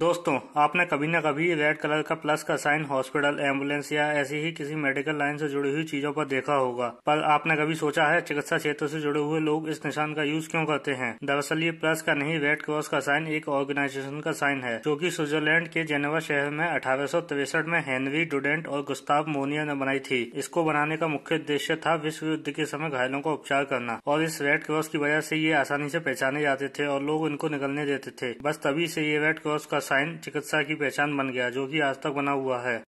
दोस्तों आपने कभी ना कभी रेड कलर का प्लस का साइन हॉस्पिटल एम्बुलेंस या ऐसी ही किसी मेडिकल लाइन से जुड़ी हुई चीजों पर देखा होगा पर आपने कभी सोचा है चिकित्सा क्षेत्र से जुड़े हुए लोग इस निशान का यूज क्यों करते हैं दरअसल ये प्लस का नहीं रेड क्रॉस का साइन एक ऑर्गेनाइजेशन का साइन है जो की स्विट्जरलैंड के जेनेवा शहर में अठारह में हेनरी डुडेंट और गुस्ताव मोनिया ने बनाई थी इसको बनाने का मुख्य उद्देश्य था विश्व युद्ध के समय घायलों का उपचार करना और इस रेड क्रॉस की वजह से ये आसानी से पहचाने जाते थे और लोग इनको निकलने देते थे बस तभी से ये रेड क्रॉस का रसायन चिकित्सा की पहचान बन गया जो कि आज तक बना हुआ है